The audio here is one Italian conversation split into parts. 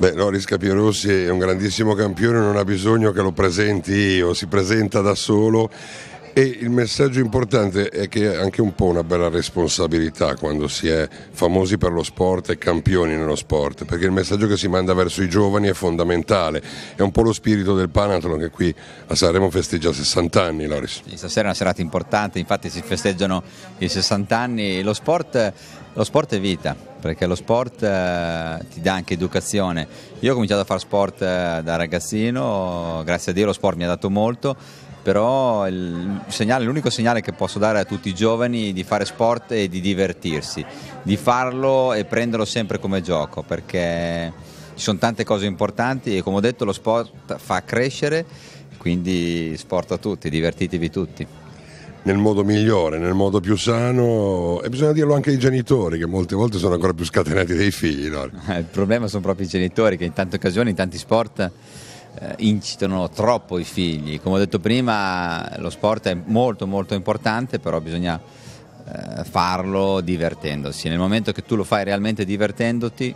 Beh, Loris Capirossi è un grandissimo campione, non ha bisogno che lo presenti io, si presenta da solo e il messaggio importante è che è anche un po' una bella responsabilità quando si è famosi per lo sport e campioni nello sport, perché il messaggio che si manda verso i giovani è fondamentale, è un po' lo spirito del Panathlon che qui a Sanremo festeggia 60 anni, Loris. Stasera è una serata importante, infatti si festeggiano i 60 anni, lo sport, lo sport è vita, perché lo sport eh, ti dà anche educazione. Io ho cominciato a fare sport eh, da ragazzino, grazie a Dio lo sport mi ha dato molto, però l'unico segnale che posso dare a tutti i giovani è di fare sport e di divertirsi, di farlo e prenderlo sempre come gioco, perché ci sono tante cose importanti e come ho detto lo sport fa crescere, quindi sport a tutti, divertitevi tutti nel modo migliore, nel modo più sano e bisogna dirlo anche ai genitori che molte volte sono ancora più scatenati dei figli. No? Eh, il problema sono proprio i genitori che in tante occasioni, in tanti sport eh, incitano troppo i figli. Come ho detto prima lo sport è molto molto importante però bisogna eh, farlo divertendosi. Nel momento che tu lo fai realmente divertendoti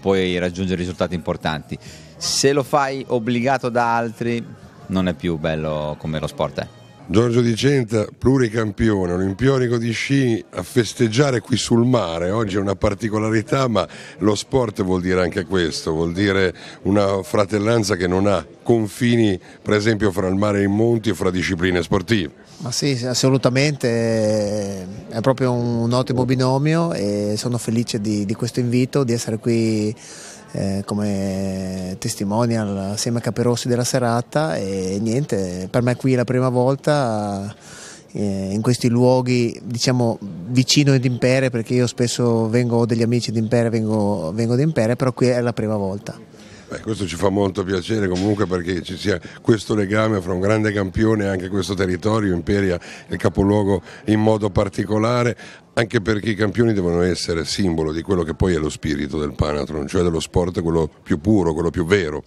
puoi raggiungere risultati importanti. Se lo fai obbligato da altri non è più bello come lo sport è. Giorgio Dicenta, pluricampione, olimpionico di sci, a festeggiare qui sul mare, oggi è una particolarità ma lo sport vuol dire anche questo, vuol dire una fratellanza che non ha confini per esempio fra il mare e i monti e fra discipline sportive. Ma sì, assolutamente, eh, è proprio un ottimo binomio e sono felice di, di questo invito, di essere qui eh, come testimonial assieme a Caperossi della serata e niente, per me qui è la prima volta eh, in questi luoghi diciamo vicino ad Impere perché io spesso vengo ho degli amici di Impere, vengo, vengo di Impere, però qui è la prima volta. Beh, questo ci fa molto piacere comunque perché ci sia questo legame fra un grande campione e anche questo territorio, Imperia, il capoluogo in modo particolare, anche perché i campioni devono essere simbolo di quello che poi è lo spirito del Panatron, cioè dello sport quello più puro, quello più vero.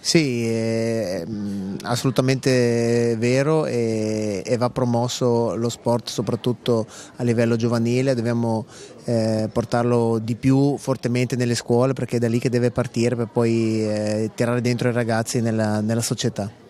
Sì, è eh, mm, assolutamente vero e, e va promosso lo sport soprattutto a livello giovanile, dobbiamo eh, portarlo di più fortemente nelle scuole perché è da lì che deve partire per poi eh, tirare dentro i ragazzi nella, nella società.